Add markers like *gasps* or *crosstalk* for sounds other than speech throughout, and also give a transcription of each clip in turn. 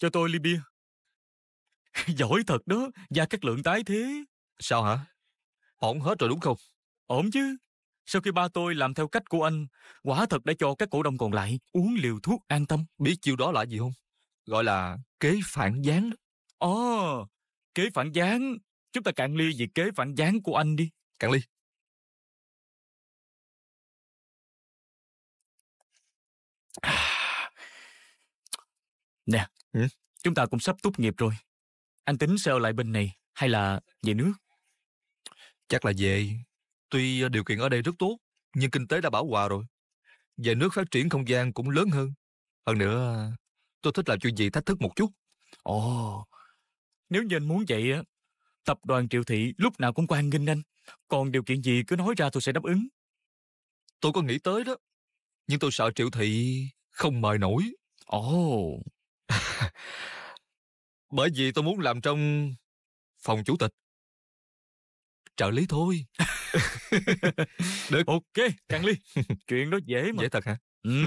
Cho tôi ly bia. *laughs* Giỏi thật đó, gia các lượng tái thế. Sao hả? Ổn hết rồi đúng không? Ổn chứ. Sau khi ba tôi làm theo cách của anh, quả thật đã cho các cổ đông còn lại uống liều thuốc an tâm. Biết chiêu đó là gì không? Gọi là kế phản gián. Ồ, à, kế phản gián. Chúng ta cạn ly vì kế phản gián của anh đi. Cạn ly. *sighs* Nè, Ừ. Chúng ta cũng sắp tốt nghiệp rồi. Anh tính sẽ lại bên này hay là về nước? Chắc là về. Tuy ờ, điều kiện ở đây rất tốt, nhưng kinh tế đã bảo hòa rồi. Về nước phát triển không gian cũng lớn hơn. Hơn nữa, ờ, tôi thích làm chuyện gì thách thức một chút. Ồ, nếu như anh muốn vậy tập đoàn triệu thị lúc nào cũng quan nghênh anh. Còn điều kiện gì cứ nói ra tôi sẽ đáp ứng. Tôi có nghĩ tới đó, nhưng tôi sợ triệu thị không mời nổi. Ồ, *laughs* Bởi vì tôi muốn làm trong phòng chủ tịch. Trợ lý thôi. *laughs* Được. Ok, cạn ly. Chuyện đó dễ mà. Dễ thật hả? Ừ.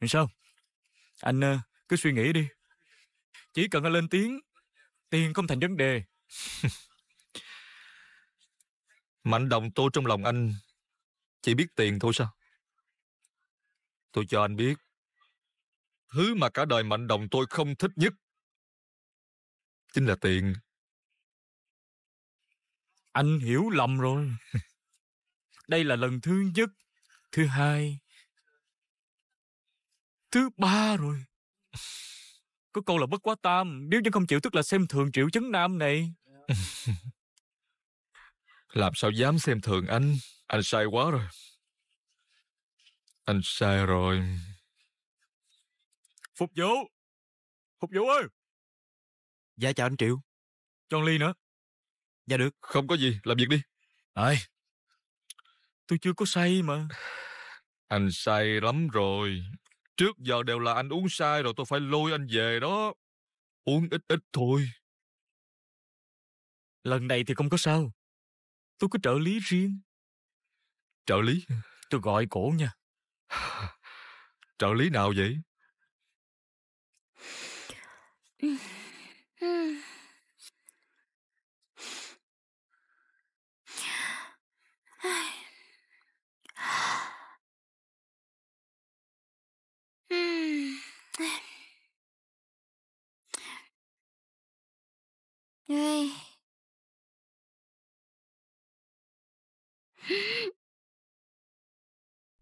*laughs* Sao? Anh ờ, cứ suy nghĩ đi. Chỉ cần anh lên tiếng, tiền không thành vấn đề. Mạnh đồng tôi trong lòng anh chỉ biết tiền thôi sao? Tôi cho anh biết, thứ mà cả đời mạnh đồng tôi không thích nhất chính là tiền. Anh hiểu lầm rồi. *laughs* Đây là lần thứ nhất, thứ hai, thứ ba rồi. *laughs* Có câu là bất quá tam, nếu vẫn không chịu tức là xem thường triệu chứng nam này. *laughs* Làm sao dám xem thường anh, anh sai quá rồi. Anh sai rồi. Phục vụ! Phục vụ ơi! Dạ chào anh Triệu. Cho ly nữa. Dạ được. Không có gì, làm việc đi. Ai? Tôi chưa có say mà. Anh say lắm rồi. Trước giờ đều là anh uống sai rồi tôi phải lôi anh về đó. Uống ít ít thôi. Lần này thì không có sao. Tôi có trợ lý riêng. Trợ lý? Tôi gọi cổ nha. Trợ lý nào vậy?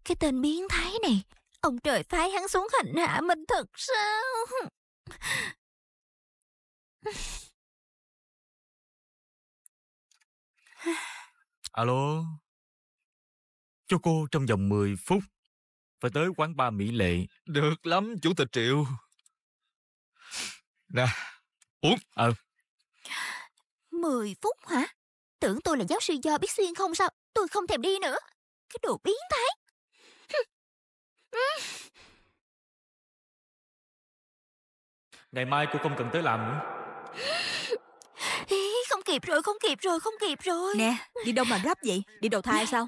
Cái tên biến thái này Ông trời phái hắn xuống hành hạ mình thật sao? Alo Cho cô trong vòng 10 phút Phải tới quán ba Mỹ Lệ Được lắm chủ tịch Triệu Nè Uống Ờ 10 phút hả Tưởng tôi là giáo sư do biết xuyên không sao Tôi không thèm đi nữa Cái đồ biến thái Ngày mai cô không cần tới làm nữa Không kịp rồi, không kịp rồi, không kịp rồi Nè, đi đâu mà gấp vậy? Đi đầu thai sao?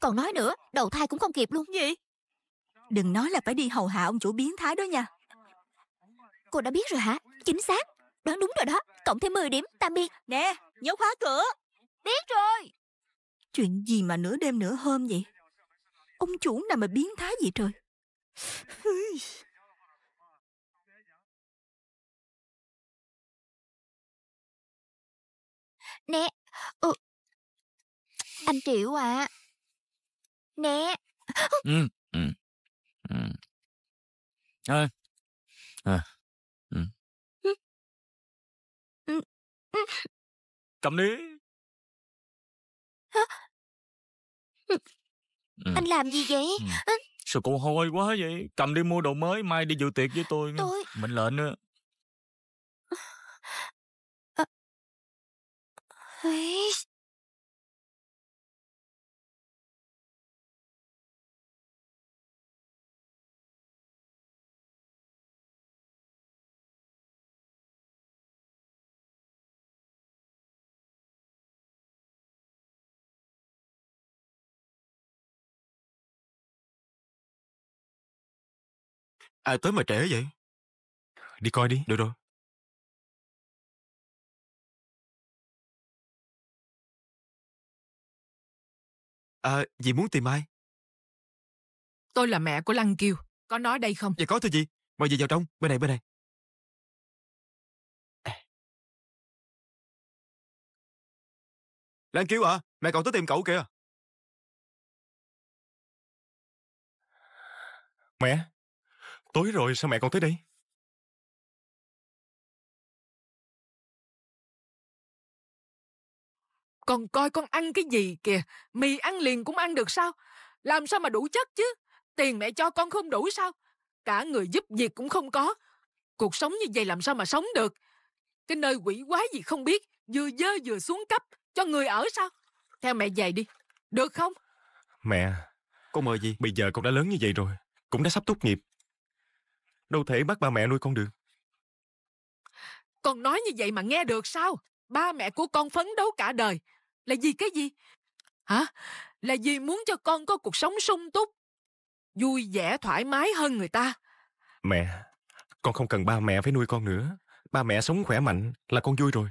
Còn nói nữa, đầu thai cũng không kịp luôn Gì? Đừng nói là phải đi hầu hạ ông chủ biến thái đó nha Cô đã biết rồi hả? Chính xác, đoán đúng rồi đó Cộng thêm 10 điểm, tạm biệt Nè, nhớ khóa cửa Biết rồi Chuyện gì mà nửa đêm nửa hôm vậy? Ông chủ nào mà biến thái vậy trời *laughs* Nè ừ. Anh Triệu à Nè ừ, ừ, ừ. Ờ, Cầm đi Ừ. Anh làm gì vậy ừ. Sao cô hôi quá vậy Cầm đi mua đồ mới Mai đi dự tiệc với tôi Tôi Mệnh lệnh nữa à... Ai tới mà trễ vậy? Đi coi đi. Được rồi. À, dì muốn tìm ai? Tôi là mẹ của Lăng Kiều. Có nói đây không? Dạ có thưa dì. Mời dì vào trong. Bên này, bên này. À. Lan Kiều à, mẹ cậu tới tìm cậu kìa. Mẹ, Tối rồi sao mẹ còn tới đây? Con coi con ăn cái gì kìa. Mì ăn liền cũng ăn được sao? Làm sao mà đủ chất chứ? Tiền mẹ cho con không đủ sao? Cả người giúp việc cũng không có. Cuộc sống như vậy làm sao mà sống được? Cái nơi quỷ quái gì không biết, vừa dơ vừa xuống cấp, cho người ở sao? Theo mẹ về đi, được không? Mẹ, con mời gì? Bây giờ con đã lớn như vậy rồi, cũng đã sắp tốt nghiệp đâu thể bắt ba mẹ nuôi con được con nói như vậy mà nghe được sao ba mẹ của con phấn đấu cả đời là vì cái gì hả là vì muốn cho con có cuộc sống sung túc vui vẻ thoải mái hơn người ta mẹ con không cần ba mẹ phải nuôi con nữa ba mẹ sống khỏe mạnh là con vui rồi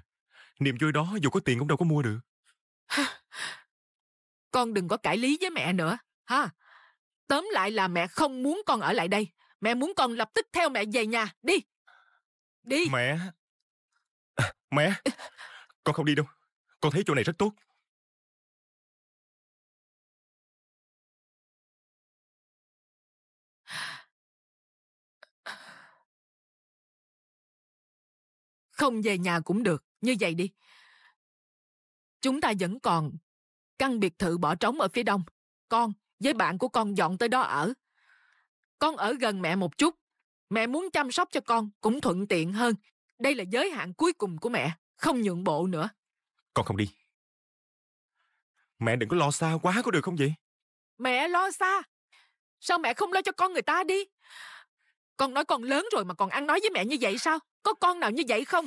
niềm vui đó dù có tiền cũng đâu có mua được con đừng có cãi lý với mẹ nữa ha tóm lại là mẹ không muốn con ở lại đây Mẹ muốn con lập tức theo mẹ về nhà. Đi. Đi. Mẹ. *laughs* Mẹ. Con không đi đâu. Con thấy chỗ này rất tốt. Không về nhà cũng được. Như vậy đi. Chúng ta vẫn còn căn biệt thự bỏ trống ở phía đông. Con với bạn của con dọn tới đó ở con ở gần mẹ một chút mẹ muốn chăm sóc cho con cũng thuận tiện hơn đây là giới hạn cuối cùng của mẹ không nhượng bộ nữa con không đi mẹ đừng có lo xa quá có được không vậy mẹ lo xa sao mẹ không lo cho con người ta đi con nói con lớn rồi mà còn ăn nói với mẹ như vậy sao có con nào như vậy không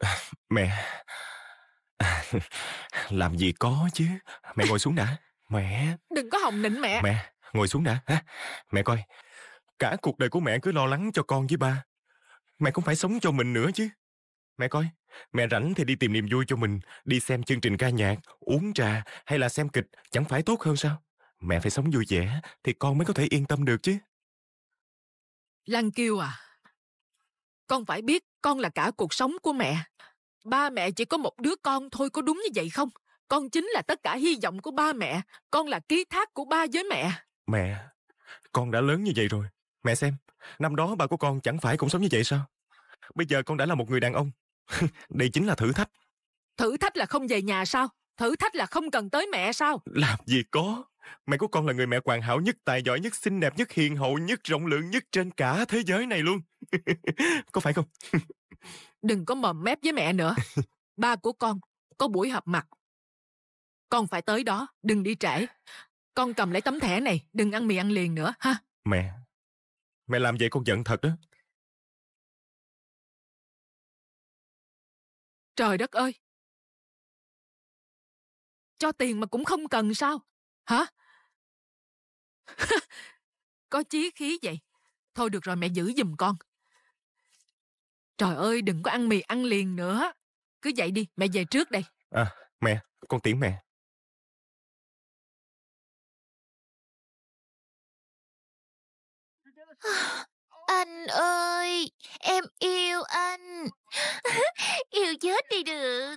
*laughs* mẹ *laughs* làm gì có chứ mẹ ngồi xuống đã mẹ đừng có hồng nịnh mẹ mẹ Ngồi xuống đã, hả? Mẹ coi, cả cuộc đời của mẹ cứ lo lắng cho con với ba. Mẹ cũng phải sống cho mình nữa chứ. Mẹ coi, mẹ rảnh thì đi tìm niềm vui cho mình, đi xem chương trình ca nhạc, uống trà hay là xem kịch, chẳng phải tốt hơn sao? Mẹ phải sống vui vẻ thì con mới có thể yên tâm được chứ. Lan Kiêu à, con phải biết con là cả cuộc sống của mẹ. Ba mẹ chỉ có một đứa con thôi có đúng như vậy không? Con chính là tất cả hy vọng của ba mẹ, con là ký thác của ba với mẹ. Mẹ, con đã lớn như vậy rồi. Mẹ xem, năm đó ba của con chẳng phải cũng sống như vậy sao? Bây giờ con đã là một người đàn ông. *laughs* Đây chính là thử thách. Thử thách là không về nhà sao? Thử thách là không cần tới mẹ sao? Làm gì có. Mẹ của con là người mẹ hoàn hảo nhất, tài giỏi nhất, xinh đẹp nhất, hiền hậu nhất, rộng lượng nhất trên cả thế giới này luôn. *laughs* có phải không? *laughs* Đừng có mồm mép với mẹ nữa. Ba của con có buổi họp mặt. Con phải tới đó, đừng đi trễ. Con cầm lấy tấm thẻ này, đừng ăn mì ăn liền nữa, ha? Mẹ, mẹ làm vậy con giận thật đó. Trời đất ơi! Cho tiền mà cũng không cần sao? Hả? *laughs* Có chí khí vậy. Thôi được rồi mẹ giữ giùm con. Trời ơi, đừng có ăn mì ăn liền nữa. Cứ dậy đi, mẹ về trước đây. À, mẹ, con tiễn mẹ. Anh ơi, em yêu anh. *laughs* yêu chết đi được.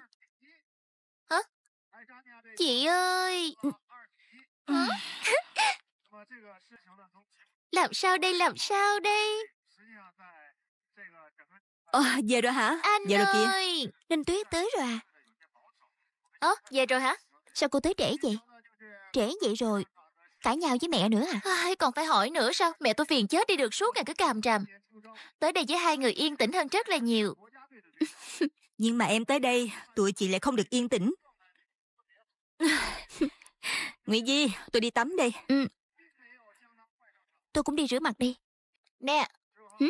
Hả? Chị ơi. *laughs* làm sao đây, làm sao đây? Ồ, về rồi hả? Anh về rồi ơi. kìa. Ninh Tuyết tới rồi à? Ồ, về rồi hả? Sao cô tới trễ vậy? Trễ vậy rồi, Cãi nhau với mẹ nữa à? à còn phải hỏi nữa sao? Mẹ tôi phiền chết đi được suốt ngày cứ càm ràm. Tới đây với hai người yên tĩnh hơn rất là nhiều. *laughs* Nhưng mà em tới đây, tụi chị lại không được yên tĩnh. *laughs* Ngụy Di, tôi đi tắm đi. Ừ. Tôi cũng đi rửa mặt đi. Nè. Hử?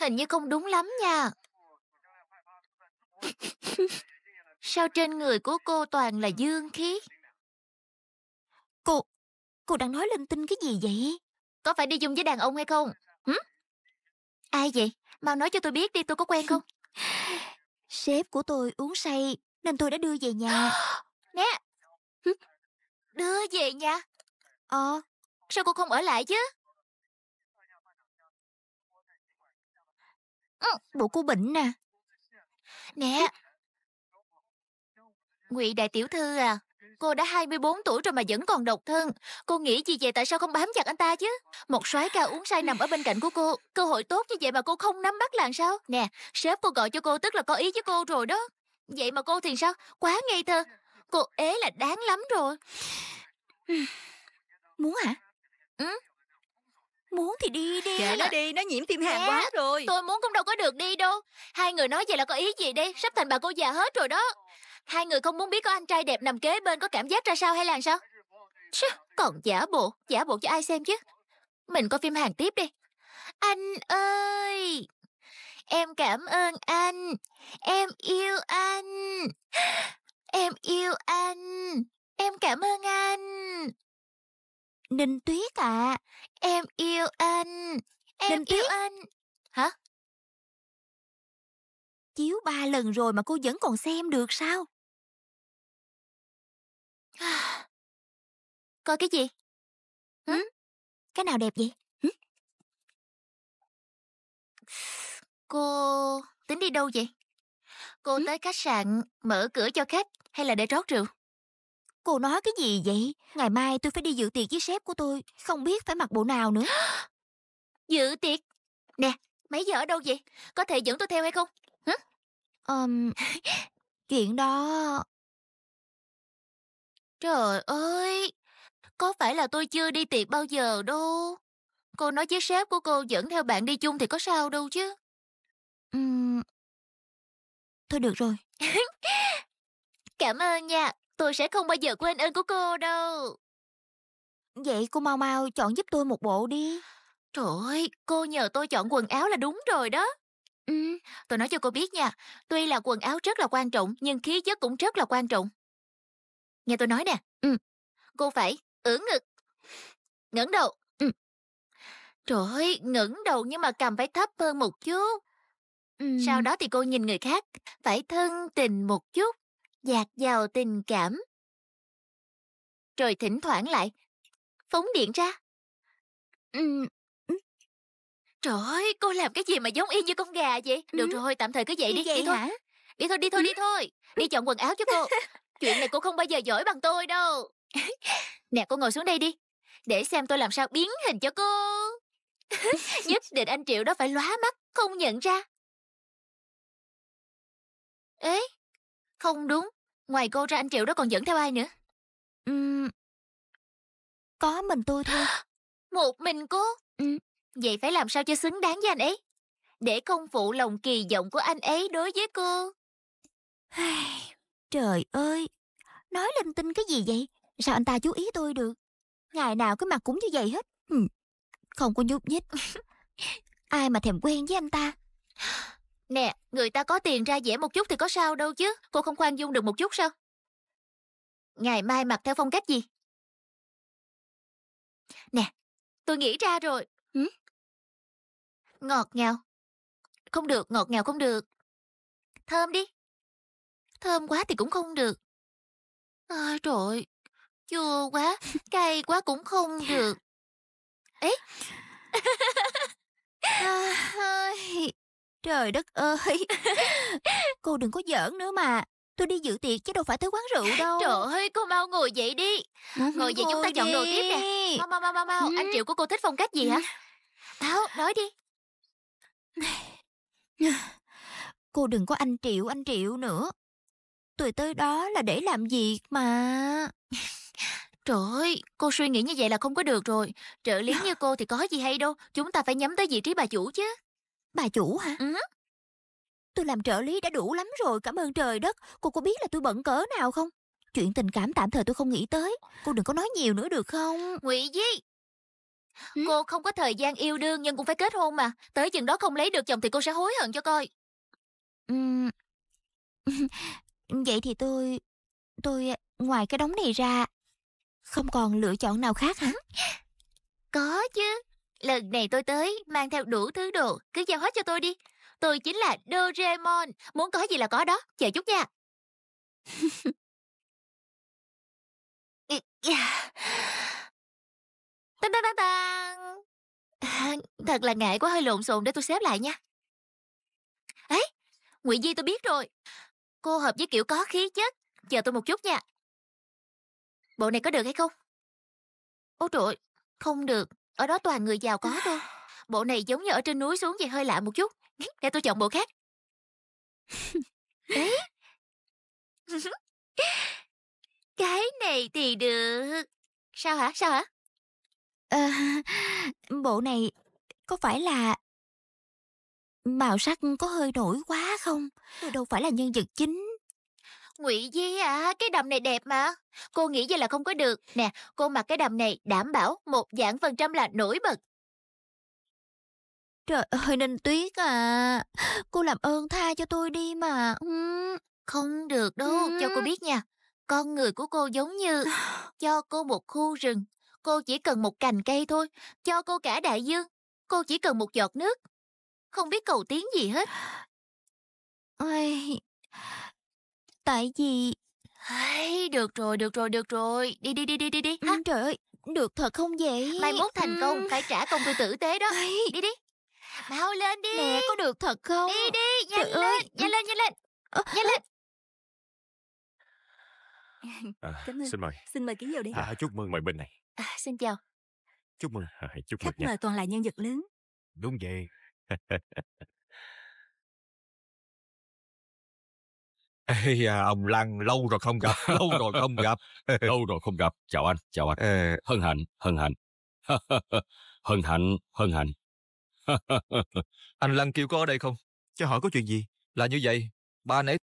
Hình như không đúng lắm nha. *laughs* Sao trên người của cô toàn là dương khí? Cô, cô đang nói linh tinh cái gì vậy? Có phải đi chung với đàn ông hay không? Hử? Ai vậy? Mau nói cho tôi biết đi, tôi có quen không? *laughs* Sếp của tôi uống say nên tôi đã đưa về nhà. *gasps* Nè! Đưa về nhà? Ờ. Sao cô không ở lại chứ? Ừ, bộ cô bệnh nè. Nè! Ngụy đại tiểu thư à, Cô đã 24 tuổi rồi mà vẫn còn độc thân. Cô nghĩ gì vậy tại sao không bám chặt anh ta chứ? Một soái ca uống say nằm ở bên cạnh của cô. Cơ hội tốt như vậy mà cô không nắm bắt làm sao? Nè, sếp cô gọi cho cô tức là có ý với cô rồi đó. Vậy mà cô thì sao? Quá ngây thơ. Cô ế là đáng lắm rồi. *sighs* Muốn hả? Ừ. Muốn thì đi đi Kệ nó đi, nó nhiễm tim hàn quá rồi Tôi muốn cũng đâu có được đi đâu Hai người nói vậy là có ý gì đi Sắp thành bà cô già hết rồi đó Hai người không muốn biết có anh trai đẹp nằm kế bên có cảm giác ra sao hay là sao? Chứ, còn giả bộ, giả bộ cho ai xem chứ. Mình coi phim hàng tiếp đi. Anh ơi! Em cảm ơn anh. Em yêu anh. Em yêu anh. Em cảm ơn anh. Ninh Tuyết ạ. À. Em yêu anh. Em Ninh yêu Tuyết. anh. Hả? chiếu ba lần rồi mà cô vẫn còn xem được sao? *sighs* coi cái gì? Hử? Cái nào đẹp vậy? Ừ? Cô tính đi đâu vậy? Cô ừ? tới khách sạn mở cửa cho khách hay là để rót rượu? Cô nói cái gì vậy? Ngày mai tôi phải đi dự tiệc với sếp của tôi, không biết phải mặc bộ nào nữa. *gasps* dự tiệc? Nè, mấy giờ ở đâu vậy? Có thể dẫn tôi theo hay không? Ừm, chuyện đó... Trời ơi, có phải là tôi chưa đi tiệc bao giờ đâu. Cô nói với sếp của cô dẫn theo bạn đi chung thì có sao đâu chứ. Ừm, thôi được rồi. *laughs* Cảm ơn nha, tôi sẽ không bao giờ quên ơn của cô đâu. Vậy cô mau mau chọn giúp tôi một bộ đi. Trời ơi, cô nhờ tôi chọn quần áo là đúng rồi đó. Ừ, tôi nói cho cô biết nha, tuy là quần áo rất là quan trọng, nhưng khí chất cũng rất là quan trọng. Nghe tôi nói nè, ừ, cô phải ưỡn ngực, ngẩng đầu. Ừ. Trời ơi, ngẩng đầu nhưng mà cầm phải thấp hơn một chút. Ừ. Sau đó thì cô nhìn người khác, phải thân tình một chút, dạt vào tình cảm. Rồi thỉnh thoảng lại, phóng điện ra. Ừ, Trời ơi, cô làm cái gì mà giống y như con gà vậy? Ừ. Được ừ. rồi, tạm thời cứ vậy đi, vậy đi thôi. Hả? Đi thôi, đi thôi, đi thôi. Đi chọn quần áo cho cô. Chuyện này cô không bao giờ giỏi bằng tôi đâu. *laughs* Nè, cô ngồi xuống đây đi. Để xem tôi làm sao biến hình cho cô. *laughs* Nhất định anh Triệu đó phải lóa mắt, không nhận ra. Ế, không đúng. Ngoài cô ra anh Triệu đó còn dẫn theo ai nữa? Uhm, có mình tôi thôi. *gasps* Một mình cô? Ừ vậy phải làm sao cho xứng đáng với anh ấy để không phụ lòng kỳ vọng của anh ấy đối với cô trời ơi nói linh tinh cái gì vậy sao anh ta chú ý tôi được ngày nào cái mặt cũng như vậy hết không có nhúc nhích *laughs* ai mà thèm quen với anh ta nè người ta có tiền ra dễ một chút thì có sao đâu chứ cô không khoan dung được một chút sao ngày mai mặc theo phong cách gì nè tôi nghĩ ra rồi ừ? Ngọt ngào. Không được, ngọt ngào không được. Thơm đi. Thơm quá thì cũng không được. À, trời chua quá, cay quá cũng không được. Ấy. *laughs* À, trời đất ơi. *laughs* Cô đừng có giỡn nữa mà. Tôi đi dự tiệc chứ đâu phải tới quán rượu *laughs* đâu. Trời ơi, cô mau ngồi dậy đi. Ngồi, dậy chúng ta chọn đồ tiếp nè. Mau mau mau mau mau, ừ. anh Triệu của cô thích phong cách gì hả? Ừ. áo nói đi. *laughs* Cô đừng có anh Triệu, anh Triệu nữa. Tôi tới đó là để làm việc mà. *laughs* Trời ơi, cô suy nghĩ như vậy là không có được rồi. Trợ lý như cô thì có gì hay đâu. Chúng ta phải nhắm tới vị trí bà chủ chứ. Bà chủ hả? Ừ. Tôi làm trợ lý đã đủ lắm rồi, cảm ơn trời đất. Cô có biết là tôi bận cỡ nào không? Chuyện tình cảm tạm thời tôi không nghĩ tới. Cô đừng có nói nhiều nữa được không? Ngụy Di, cô không có thời gian yêu đương nhưng cũng phải kết hôn mà tới chừng đó không lấy được chồng thì cô sẽ hối hận cho coi uhm. *laughs* vậy thì tôi tôi à, ngoài cái đống này ra không còn lựa chọn nào khác hả có chứ lần này tôi tới mang theo đủ thứ đồ cứ giao hết cho tôi đi tôi chính là doraemon muốn có gì là có đó chờ chút nha yeah. *laughs* Ta ta ta ta. À, thật là ngại quá hơi lộn xộn để tôi xếp lại nha. Ấy, Ngụy Di tôi biết rồi. Cô hợp với kiểu có khí chất. Chờ tôi một chút nha. Bộ này có được hay không? Ôi trời không được. Ở đó toàn người giàu có thôi. Bộ này giống như ở trên núi xuống vậy hơi lạ một chút. *laughs* Để tôi chọn bộ khác. ấy, *laughs* Cái này thì được. Sao hả? Sao hả? Ờ, bộ này có phải là màu sắc có hơi nổi quá không? Tôi ờ, đâu phải là nhân vật chính. Ngụy Di à, cái đầm này đẹp mà. Cô nghĩ vậy là không có được. Nè, cô mặc cái đầm này đảm bảo một dạng phần trăm là nổi bật. Trời ơi, Ninh Tuyết à, cô làm ơn tha cho tôi đi mà. Không được đâu, cho cô biết nha. Con người của cô giống như *sighs* cho cô một khu rừng cô chỉ cần một cành cây thôi cho cô cả đại dương cô chỉ cần một giọt nước không biết cầu tiếng gì hết Ôi, tại vì Ây, được rồi được rồi được rồi đi đi đi đi đi đi Ừ, trời ơi được thật không vậy mai mốt thành công ừ. phải trả công tôi tử tế đó Ây. đi đi mau lên đi nè có được thật không đi đi nhanh trời lên ơi. nhanh lên nhanh lên nhanh lên à, xin mời xin mời ký vào đi à, chúc mừng mời bên này À, xin chào. Chúc mừng, *laughs* chúc mừng Khách nha. mời toàn là nhân vật lớn. Đúng vậy. *laughs* Ê, à, ông Lăng lâu rồi không gặp, *laughs* lâu rồi không gặp. Lâu rồi không gặp. Chào anh, chào anh. Ờ. Hân hạnh, hân hạnh. hân hạnh, hân hạnh. anh Lăng kêu có ở đây không? Cho hỏi có chuyện gì? Là như vậy, ba nãy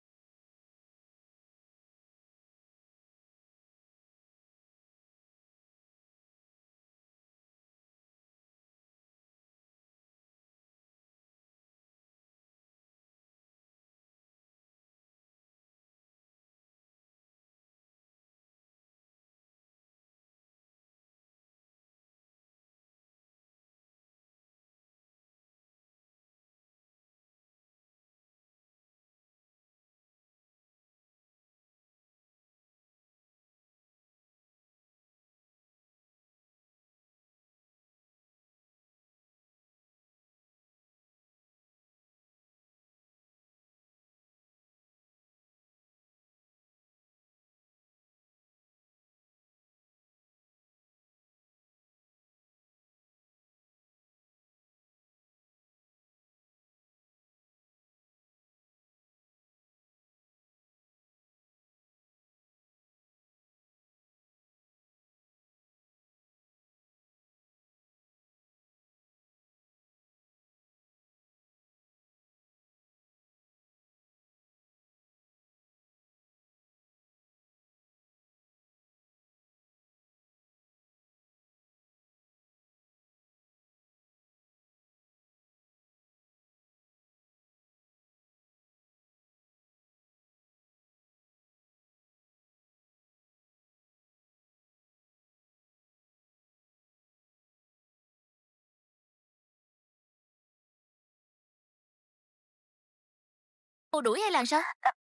Cô đuổi hay là sao? À,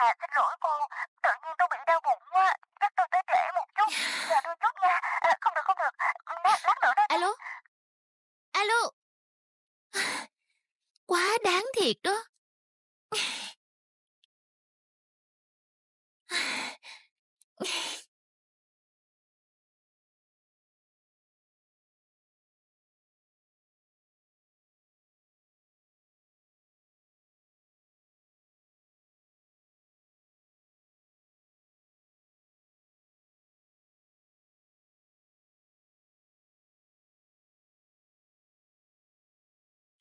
định xin lỗi cô, tự nhiên tôi bị đau bụng quá, chắc tôi tới trễ một chút, chờ tôi chút nha. À, không được, không được, lát, lát nữa đây. Alo? Alo? Quá đáng thiệt đó. Yeah.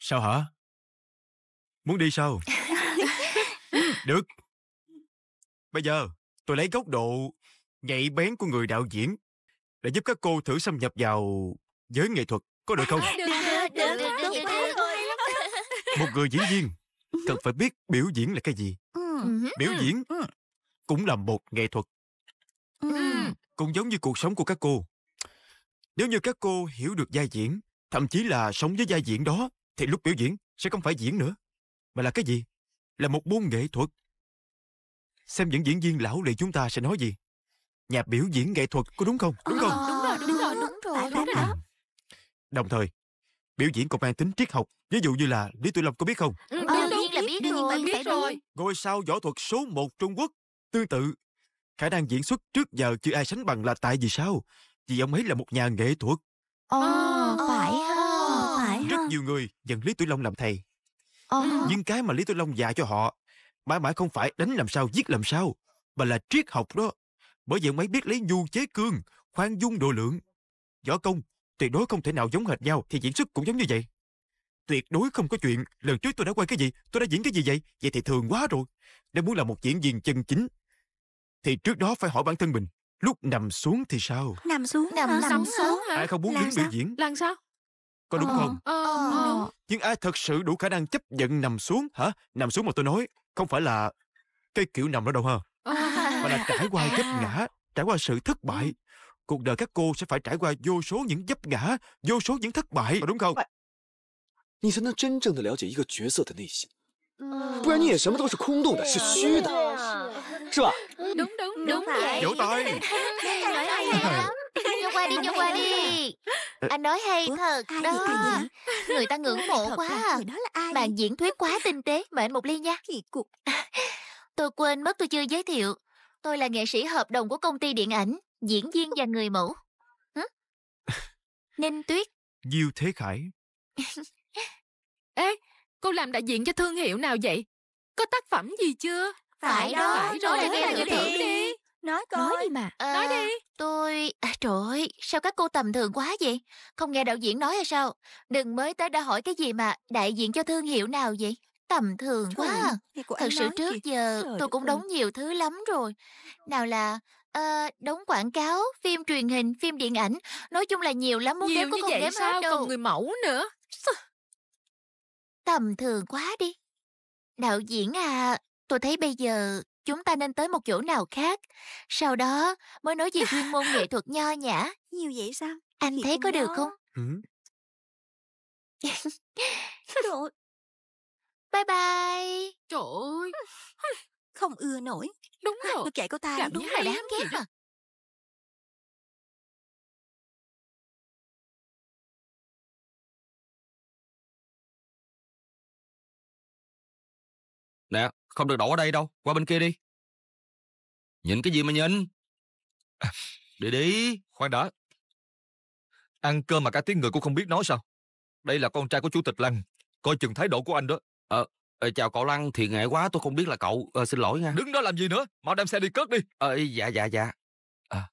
Sao hả? Muốn đi sao? Được. Bây giờ, tôi lấy góc độ nhạy bén của người đạo diễn để giúp các cô thử xâm nhập vào giới nghệ thuật. Có được không? Được, được, được, được, được, Một người diễn viên cần phải biết biểu diễn là cái gì. Biểu diễn cũng là một nghệ thuật. Cũng giống như cuộc sống của các cô. Nếu như các cô hiểu được giai diễn, thậm chí là sống với giai diễn đó, thì lúc biểu diễn sẽ không phải diễn nữa, mà là cái gì? Là một môn nghệ thuật. Xem những diễn viên lão luyện chúng ta sẽ nói gì. Nhà biểu diễn nghệ thuật có đúng không? Đúng không? đúng rồi, đúng, rồi, đúng rồi, đúng rồi. Đồng thời, biểu diễn còn mang tính triết học, ví dụ như là Lý Tuệ Lâm có biết không? Ừ, ờ, đương nhiên là biết, đương nhiên biết rồi. Ngôi sao võ thuật số 1 Trung Quốc, tương tự khả năng diễn xuất trước giờ chưa ai sánh bằng là tại vì sao? Vì ông ấy là một nhà nghệ thuật. Ờ rất ờ. nhiều người nhận Lý Tử Long làm thầy. À. Ờ. Ừ. Những cái mà Lý Tử Long dạy cho họ mãi mãi không phải đánh làm sao giết làm sao mà là triết học đó. Bởi vậy mấy biết lấy nhu chế cương, khoan dung độ lượng. Võ công tuyệt đối không thể nào giống hệt nhau thì diễn xuất cũng giống như vậy. Tuyệt đối không có chuyện lần trước tôi đã quay cái gì, tôi đã diễn cái gì vậy, vậy thì thường quá rồi. Nếu muốn là một diễn viên chân chính thì trước đó phải hỏi bản thân mình lúc nằm xuống thì sao nằm xuống nằm, nằm, xuống hả ai không muốn đứng biểu diễn làm sao có đúng ờ, không ờ, ờ. nhưng ai thật sự đủ khả năng chấp nhận nằm xuống hả nằm xuống mà tôi nói không phải là cái kiểu nằm đó đâu hả ờ. *laughs* mà là trải qua à. vấp ngã trải qua sự thất ừ. bại cuộc đời các cô sẽ phải trải qua vô số những vấp ngã vô số những thất bại có đúng không 你才能真正的了解一个角色的内心，不然你演什么都是空洞的，是虚的，是吧？đúng đúng đúng vậy. Vỗ tay. Nói hay lắm. Đi qua đi, đi qua Ờ, Anh nói hay Ủa, thật ai đó vậy, vậy? Người ta ngưỡng mộ thật quá à. đó là ai Bạn diễn thuyết quá tinh tế Mời một ly nha Kỳ *laughs* Tôi quên mất tôi chưa giới thiệu Tôi là nghệ sĩ hợp đồng của công ty điện ảnh Diễn viên và người mẫu *laughs* Ninh Tuyết Diêu Thế Khải *laughs* Ê, cô làm đại diện cho thương hiệu nào vậy? Có tác phẩm gì chưa? Phải đó, phải rồi, phải rồi. Là nghe thử đi. Nói coi. Nói đi mà. À, nói đi. Tôi... À, trời ơi, sao các cô tầm thường quá vậy? Không nghe đạo diễn nói hay sao? Đừng mới tới đã hỏi cái gì mà đại diện cho thương hiệu nào vậy? Tầm thường trời à. quá. Ơi, Thật sự trước gì? giờ trời tôi cũng đóng ơi. nhiều thứ lắm rồi. Nào là à, đóng quảng cáo, phim truyền hình, phim điện ảnh. Nói chung là nhiều lắm, muốn nhiều đếm cũng không đếm sao? hết đâu. Còn người mẫu nữa. Tầm thường quá đi. Đạo diễn à, tôi thấy bây giờ chúng ta nên tới một chỗ nào khác sau đó mới nói về chuyên môn nghệ thuật nho nhã *laughs* nhiều vậy sao anh Chị thấy có được không ừ. Rồi. *laughs* bye bye trời ơi *laughs* không ưa nổi đúng rồi tôi kệ cô ta Cảm đúng là đáng ghét mà. nè không được đổ ở đây đâu, qua bên kia đi. Nhìn cái gì mà nhìn? À, đi đi, khoan đã. Ăn cơm mà cả tiếng người cũng không biết nói sao? Đây là con trai của chủ tịch Lăng, coi chừng thái độ của anh đó. Ờ, à, chào cậu Lăng, thì ngại quá tôi không biết là cậu, à, xin lỗi nha. Đứng đó làm gì nữa, mau đem xe đi cất đi. Ờ, à, dạ dạ dạ. À.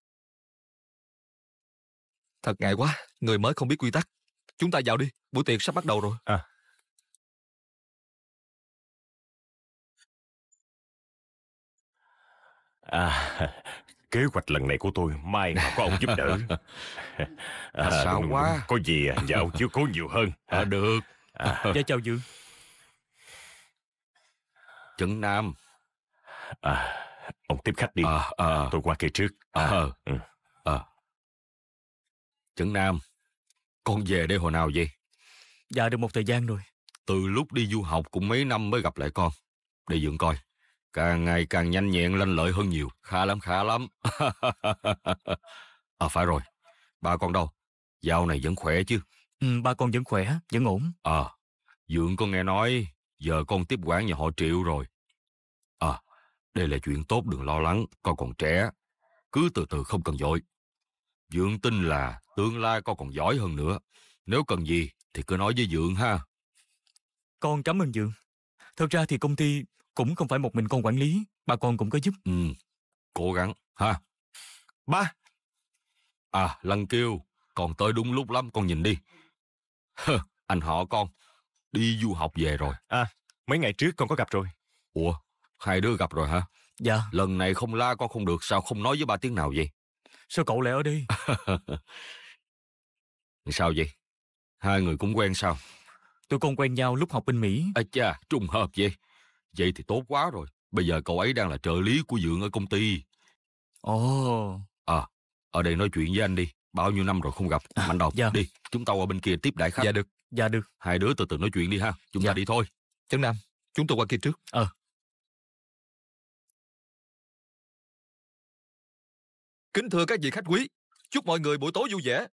Thật ngại quá, người mới không biết quy tắc. Chúng ta vào đi, buổi tiệc sắp bắt đầu rồi. À. À, kế hoạch lần này của tôi mai mà có ông giúp đỡ. *laughs* À, Sao quá. có gì à, ông chưa cố nhiều hơn. À, *laughs* được. À. chào Dương. Trấn Nam. À, ông tiếp khách đi. À, à. Tôi qua kia trước. À, à. Ừ. à. Trấn Nam, con về đây hồi nào vậy? Dạ được một thời gian rồi. Từ lúc đi du học cũng mấy năm mới gặp lại con. Để dượng coi, Càng ngày càng nhanh nhẹn lanh lợi hơn nhiều. Khá lắm, khá lắm. *laughs* à phải rồi, ba con đâu? Dao này vẫn khỏe chứ? Ừ, ba con vẫn khỏe, vẫn ổn. À, Dượng con nghe nói giờ con tiếp quản nhà họ Triệu rồi. À, đây là chuyện tốt đừng lo lắng, con còn trẻ. Cứ từ từ không cần vội. Dượng tin là tương lai con còn giỏi hơn nữa. Nếu cần gì thì cứ nói với Dượng ha. Con cảm ơn Dượng. Thật ra thì công ty cũng không phải một mình con quản lý, bà con cũng có giúp. Ừ, cố gắng, ha. Ba! À, Lăng kêu, còn tới đúng lúc lắm, con nhìn đi. Hơ, anh họ con, đi du học về rồi. À, mấy ngày trước con có gặp rồi. Ủa, hai đứa gặp rồi hả? Dạ. Lần này không la con không được, sao không nói với ba tiếng nào vậy? Sao cậu lại ở đây? *laughs* sao vậy? Hai người cũng quen sao? Tụi con quen nhau lúc học bên Mỹ. À cha, trùng hợp vậy. Vậy thì tốt quá rồi. Bây giờ cậu ấy đang là trợ lý của Dượng ở công ty. Ồ. À, ở đây nói chuyện với anh đi. Bao nhiêu năm rồi không gặp. À, Mạnh đầu, dạ. đi. Chúng ta qua bên kia tiếp đại khách. Dạ được. Dạ được. Hai đứa từ từ nói chuyện đi ha. Chúng dạ. ta đi thôi. Trấn Nam, chúng tôi qua kia trước. Ờ. Kính thưa các vị khách quý, chúc mọi người buổi tối vui vẻ.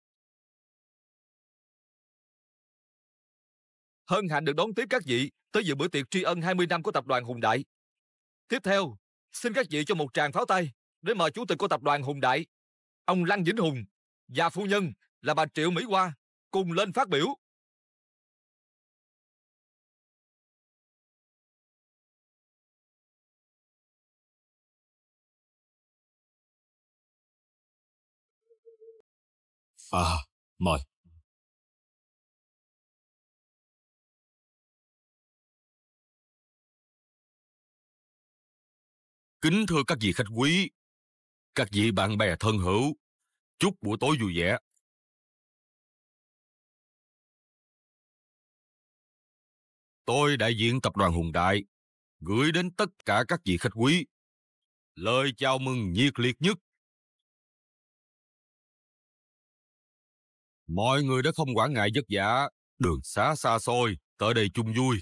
Hân hạnh được đón tiếp các vị tới dự bữa tiệc tri ân 20 năm của tập đoàn Hùng Đại. Tiếp theo, xin các vị cho một tràng pháo tay để mời chủ tịch của tập đoàn Hùng Đại, ông Lăng Vĩnh Hùng và phu nhân là bà Triệu Mỹ Hoa cùng lên phát biểu. À, mời. Kính thưa các vị khách quý, các vị bạn bè thân hữu, chúc buổi tối vui vẻ. Tôi đại diện tập đoàn Hùng Đại, gửi đến tất cả các vị khách quý, lời chào mừng nhiệt liệt nhất. Mọi người đã không quản ngại vất vả, đường xá xa xôi, tới đây chung vui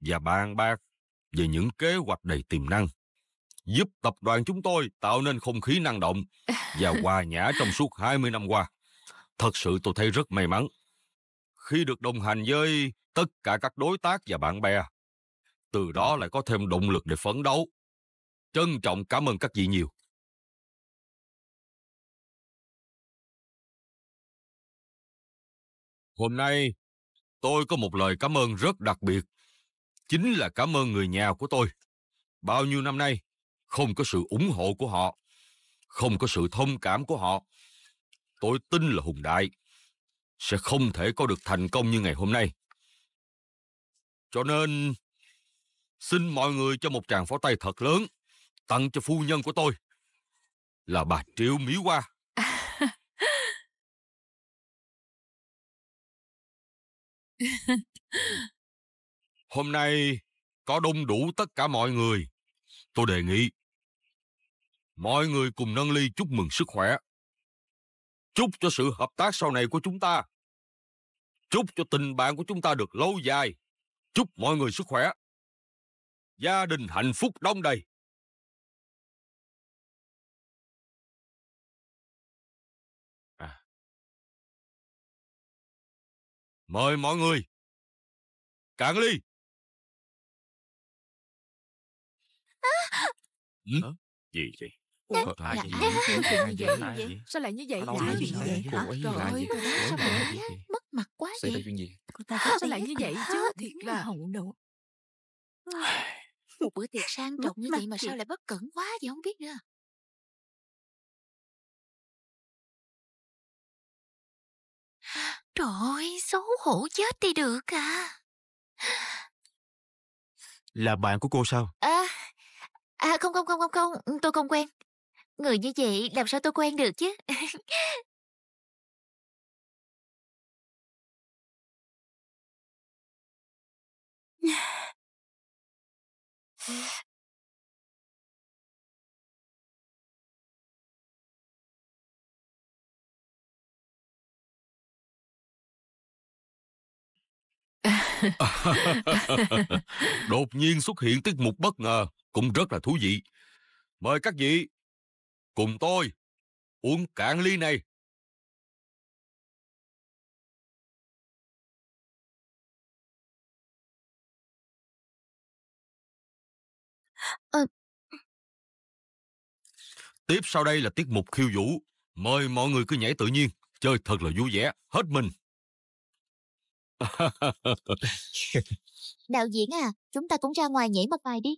và bàn bạc về những kế hoạch đầy tiềm năng giúp tập đoàn chúng tôi tạo nên không khí năng động và *laughs* hòa nhã trong suốt 20 năm qua. Thật sự tôi thấy rất may mắn. Khi được đồng hành với tất cả các đối tác và bạn bè, từ đó lại có thêm động lực để phấn đấu. Trân trọng cảm ơn các vị nhiều. Hôm nay, tôi có một lời cảm ơn rất đặc biệt. Chính là cảm ơn người nhà của tôi. Bao nhiêu năm nay, không có sự ủng hộ của họ, không có sự thông cảm của họ, tôi tin là Hùng Đại sẽ không thể có được thành công như ngày hôm nay. Cho nên, xin mọi người cho một tràng pháo tay thật lớn tặng cho phu nhân của tôi là bà Triệu Mỹ Hoa. *laughs* Hôm nay có đông đủ tất cả mọi người. Tôi đề nghị Mọi người cùng nâng ly chúc mừng sức khỏe. Chúc cho sự hợp tác sau này của chúng ta. Chúc cho tình bạn của chúng ta được lâu dài. Chúc mọi người sức khỏe. Gia đình hạnh phúc đông đầy. À. Mời mọi người. Cạn ly. À. Ừ? Gì vậy? đấy lạ gì vậy sao lại như vậy lạ gì vậy trời ơi sao lại mất mặt quá vậy cô ta ờ, sao lại như vậy chứ *laughs* thiệt là hồng độ *sighs* một bữa tiệc sang trọng như vậy mà sao lại bất cẩn quá vậy không biết nữa *gasps* Trời ơi, xấu hổ chết đi được à. Là bạn của cô sao? À, à không không không không không, tôi không quen. Người như vậy làm sao tôi quen được chứ? *laughs* Đột nhiên xuất hiện tiết mục bất ngờ Cũng rất là thú vị Mời các vị Cùng tôi, uống cạn ly này. À... Tiếp sau đây là tiết mục khiêu vũ. Mời mọi người cứ nhảy tự nhiên, chơi thật là vui vẻ, hết mình. *laughs* Đạo diễn à, chúng ta cũng ra ngoài nhảy một bài đi.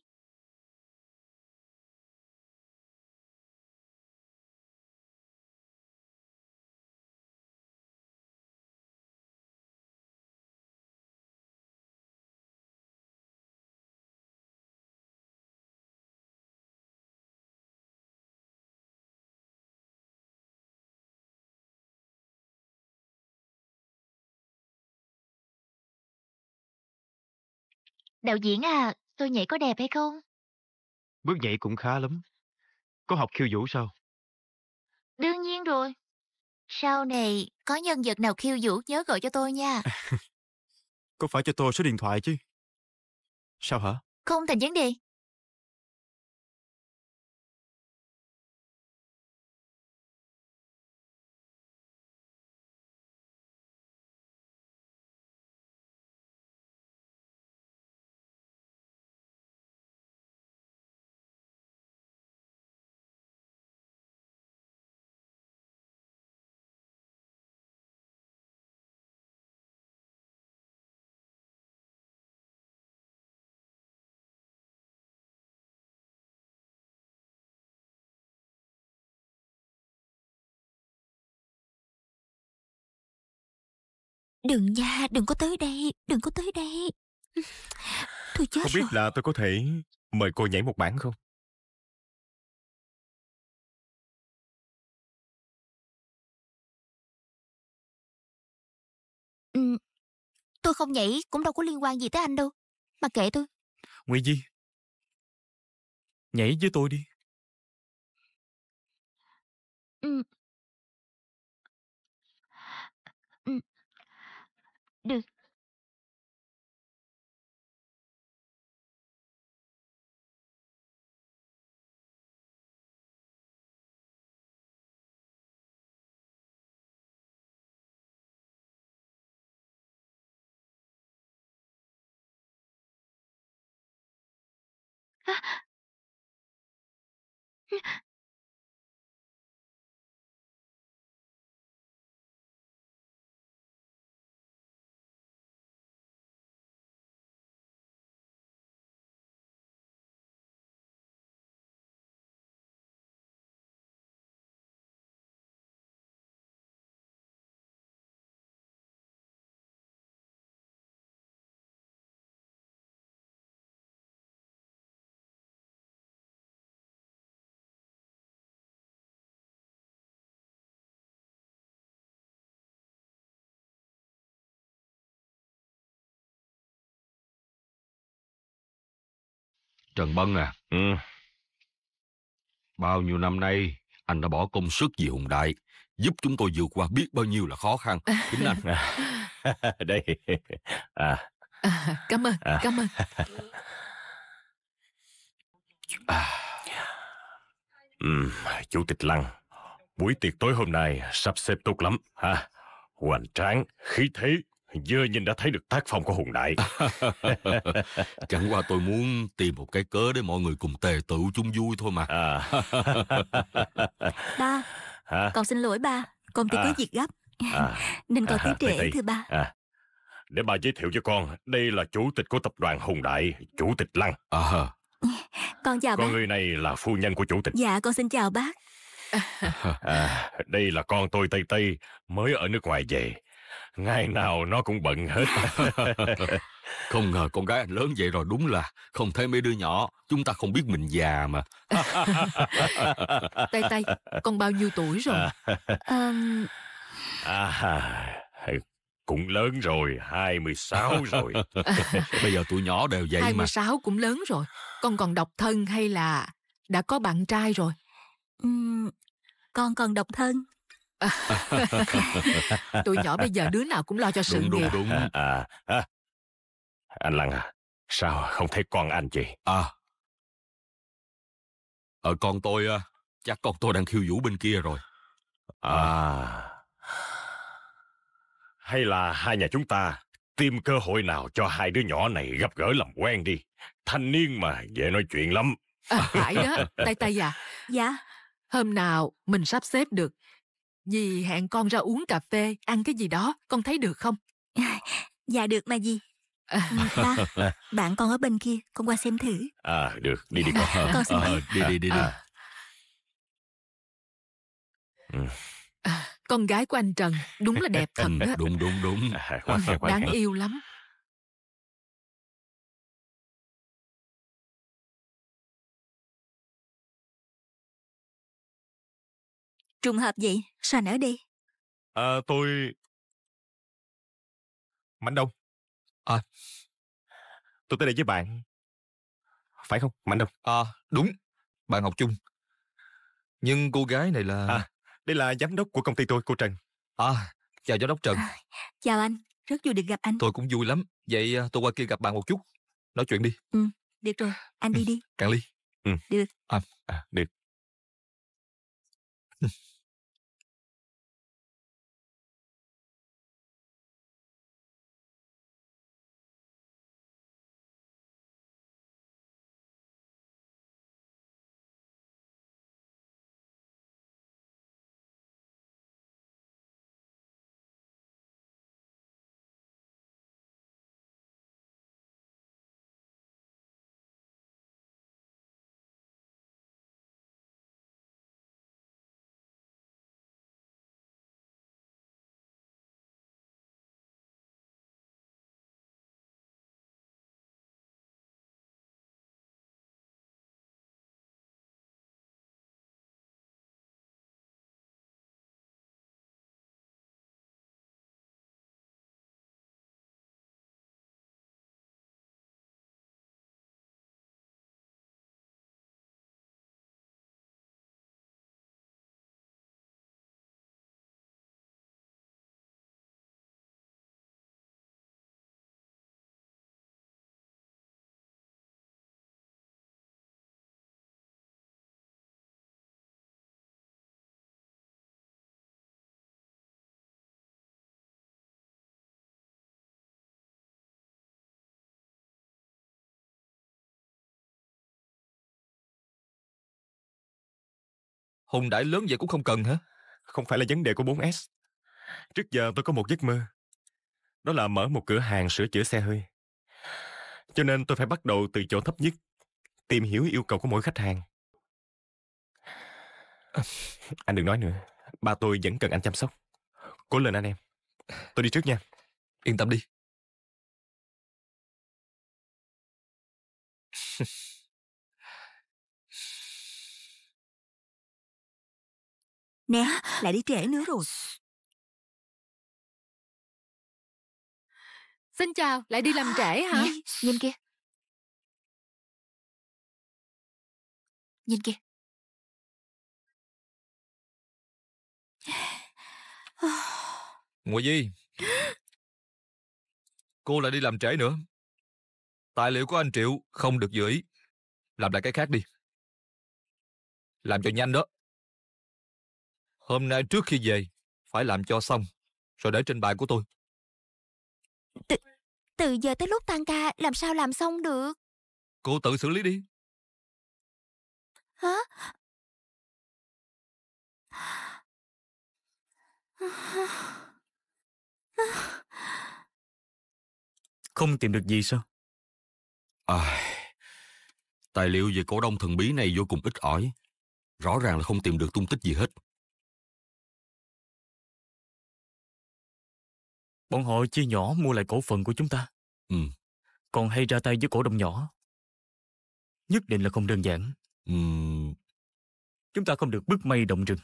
Đạo diễn à, tôi nhảy có đẹp hay không? Bước nhảy cũng khá lắm. Có học khiêu vũ sao? Đương nhiên rồi. Sau này, có nhân vật nào khiêu vũ nhớ gọi cho tôi nha. *laughs* Có phải cho tôi số điện thoại chứ. Sao hả? Không thành vấn đề. Đừng nha, đừng có tới đây, đừng có tới đây. *laughs* Tôi chết Không biết rồi. là tôi có thể mời cô nhảy một bản không? Ừ, tôi không nhảy cũng đâu có liên quan gì tới anh đâu. Mà kệ tôi. Nguyễn Di, nhảy với tôi đi. Ừ, 绿。啊！你。Trần Bân à. Ừ. Bao nhiêu năm nay, anh đã bỏ công sức vì Hùng Đại, giúp chúng tôi vượt qua biết bao nhiêu là khó khăn. Chính anh. *laughs* đây. À. À, cảm ơn, à. cảm ơn. À. Ừ, Chủ tịch Lăng, buổi tiệc tối hôm nay sắp xếp tốt lắm. ha Hoành tráng, khí thế, vừa nhìn đã thấy được tác phong của Hùng Đại. *laughs* Chẳng qua tôi muốn tìm một cái cớ để mọi người cùng tề tựu chung vui thôi mà. À. ba, Hả? con xin lỗi ba, con tôi à. có việc gấp. À. *laughs* Nên con à, tới trễ thưa ba. À. Để ba giới thiệu cho con, đây là chủ tịch của tập đoàn Hùng Đại, chủ tịch Lăng. À. *laughs* Con chào con bác. người này là phu nhân của chủ tịch. Dạ, con xin chào bác. À, đây là con tôi Tây Tây, mới ở nước ngoài về ngày nào nó cũng bận hết *laughs* không ngờ con gái anh lớn vậy rồi đúng là không thấy mấy đứa nhỏ chúng ta không biết mình già mà tay tay con bao nhiêu tuổi rồi *laughs* à... À, cũng lớn rồi 26 rồi *laughs* bây giờ tụi nhỏ đều vậy 26 mà 26 cũng lớn rồi con còn độc thân hay là đã có bạn trai rồi uhm, con còn độc thân *laughs* tôi nhỏ bây giờ đứa nào cũng lo cho sự đúng, nghiệp. Đúng, đúng. À, à, à. Anh Lăng à, sao không thấy con anh chị? À, ờ, con tôi, à, chắc con tôi đang khiêu vũ bên kia rồi. À. à, hay là hai nhà chúng ta tìm cơ hội nào cho hai đứa nhỏ này gặp gỡ làm quen đi. Thanh niên mà, dễ nói chuyện lắm. À, phải đó, tay tay à. Dạ. Hôm nào mình sắp xếp được Dì hẹn con ra uống cà phê, ăn cái gì đó, con thấy được không? *laughs* dạ được mà dì. À. Ừ, ba, *laughs* bạn con ở bên kia, con qua xem thử. À, được, đi đi dạ, con. con xin à, ờ, đi. Đi đi đi. đi. À. Ừ. À, con gái của anh Trần đúng là đẹp *laughs* thật đó. đúng đúng đúng. Quá, quá, quá, Đáng yêu lắm. Trùng hợp vậy, sao nở đi? À, tôi... Mạnh Đông. À. Tôi tới đây với bạn. Phải không, Mạnh Đông? À, đúng. Bạn học chung. Nhưng cô gái này là... À, đây là giám đốc của công ty tôi, cô Trần. À, chào giám đốc Trần. À, chào anh, rất vui được gặp anh. Tôi cũng vui lắm. Vậy à, tôi qua kia gặp bạn một chút. Nói chuyện đi. Ừ, được rồi, anh ừ, đi đi. Càng ly. Ừ. Được. À, à được. hùng đại lớn vậy cũng không cần hả? Không phải là vấn đề của 4S. Trước giờ tôi có một giấc mơ. Đó là mở một cửa hàng sửa chữa xe hơi. Cho nên tôi phải bắt đầu từ chỗ thấp nhất, tìm hiểu yêu cầu của mỗi khách hàng. *laughs* anh đừng nói nữa, ba tôi vẫn cần anh chăm sóc. Cố lên anh em. Tôi đi trước nha. Yên tâm đi, Nè, lại đi trễ nữa rồi. Xin chào, lại đi làm trễ hả? Nè, nhìn kìa. Nhìn kìa. Mùa Di, cô lại đi làm trễ nữa. Tài liệu của anh Triệu không được giữ ý. Làm lại cái khác đi. Làm cho nhanh đó. Hôm nay trước khi về, phải làm cho xong, rồi để trên bàn của tôi. Từ, từ giờ tới lúc tan ca, làm sao làm xong được? Cô tự xử lý đi. Hả? Không tìm được gì sao? À, tài liệu về cổ đông thần bí này vô cùng ít ỏi. Rõ ràng là không tìm được tung tích gì hết. Bọn họ chia nhỏ mua lại cổ phần của chúng ta. Ừ. Còn hay ra tay với cổ đông nhỏ. Nhất định là không đơn giản. Ừ. Chúng ta không được bước mây động rừng.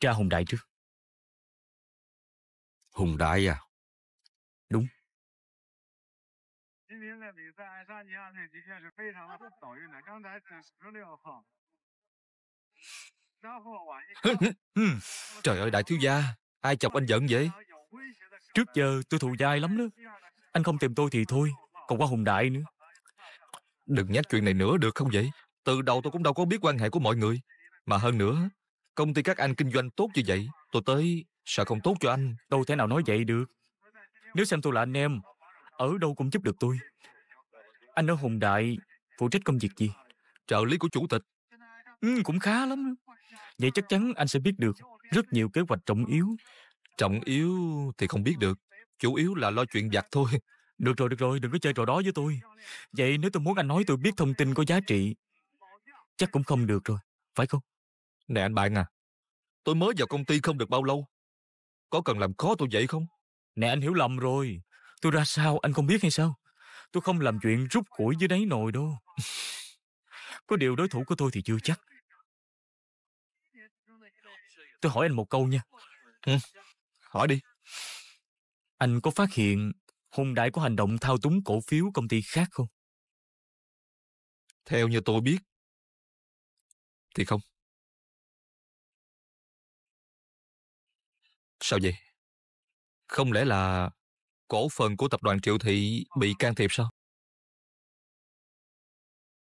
Tra Hùng Đại trước. Hùng Đại à? Đúng. *laughs* *laughs* Trời ơi, đại thiếu gia, Ai chọc anh giận vậy? Trước giờ tôi thù dai lắm đó. Anh không tìm tôi thì thôi, còn qua Hùng Đại nữa. Đừng nhắc chuyện này nữa được không vậy? Từ đầu tôi cũng đâu có biết quan hệ của mọi người. Mà hơn nữa, công ty các anh kinh doanh tốt như vậy, tôi tới sợ không tốt cho anh. Đâu thể nào nói vậy được. Nếu xem tôi là anh em, ở đâu cũng giúp được tôi. Anh ở Hùng Đại phụ trách công việc gì? Trợ lý của chủ tịch. Ừ, cũng khá lắm. Vậy chắc chắn anh sẽ biết được rất nhiều kế hoạch trọng yếu. Trọng yếu thì không biết được, chủ yếu là lo chuyện giặt thôi. *laughs* Được rồi, được rồi, đừng có chơi trò đó với tôi. Vậy nếu tôi muốn anh nói tôi biết thông tin có giá trị, chắc cũng không được rồi, phải không? Nè anh bạn à, tôi mới vào công ty không được bao lâu. Có cần làm khó tôi vậy không? Nè anh hiểu lầm rồi, tôi ra sao anh không biết hay sao? Tôi không làm chuyện rút củi dưới đáy nồi đâu. *laughs* có điều đối thủ của tôi thì chưa chắc. Tôi hỏi anh một câu nha. Ừ, hỏi đi. Anh có phát hiện Hùng Đại có hành động thao túng cổ phiếu công ty khác không? Theo như tôi biết, thì không. Sao vậy? Không lẽ là cổ phần của tập đoàn Triệu Thị bị can thiệp sao?